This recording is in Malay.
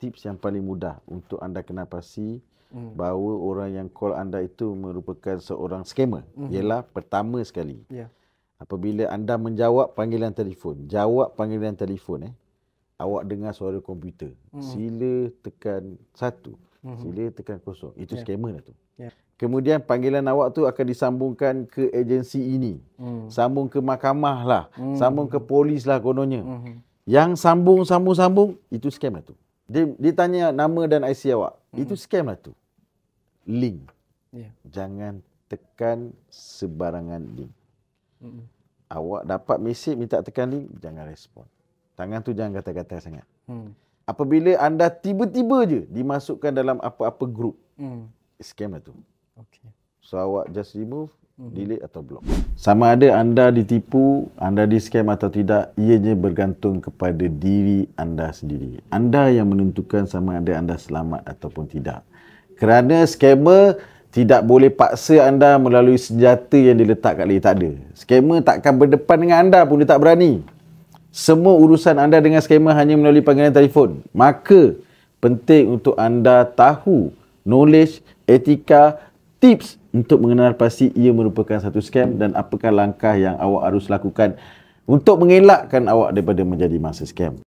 tips yang paling mudah untuk anda kenal pasti mm. bahawa orang yang call anda itu merupakan seorang scammer mm. ialah pertama sekali yeah. apabila anda menjawab panggilan telefon jawab panggilan telefon eh awak dengar suara komputer mm. sila tekan satu mm. sila tekan kosong itu yeah. scammer lah tu yeah. kemudian panggilan awak tu akan disambungkan ke agensi ini mm. sambung ke mahkamah lah mm. sambung ke polis lah kononnya mm. yang sambung sambung sambung itu scammer tu dia, dia tanya nama dan IC awak. Mm-hmm. Itu scam lah tu. Link. Yeah. Jangan tekan sebarangan link. Mm-hmm. Awak dapat mesej minta tekan link, jangan respon. Tangan tu jangan kata-kata sangat. Mm. Apabila anda tiba-tiba je dimasukkan dalam apa-apa grup. Mm. Scam lah tu. Okay. So just remove, mhm. delete atau block. Sama ada anda ditipu, anda di scam atau tidak, ianya bergantung kepada diri anda sendiri. Anda yang menentukan sama ada anda selamat ataupun tidak. Kerana scammer tidak boleh paksa anda melalui senjata yang diletak kat leher tak ada. Scammer takkan berdepan dengan anda pun dia tak berani. Semua urusan anda dengan scammer hanya melalui panggilan telefon. Maka penting untuk anda tahu knowledge, etika, tips untuk mengenal pasti ia merupakan satu scam dan apakah langkah yang awak harus lakukan untuk mengelakkan awak daripada menjadi masa scam.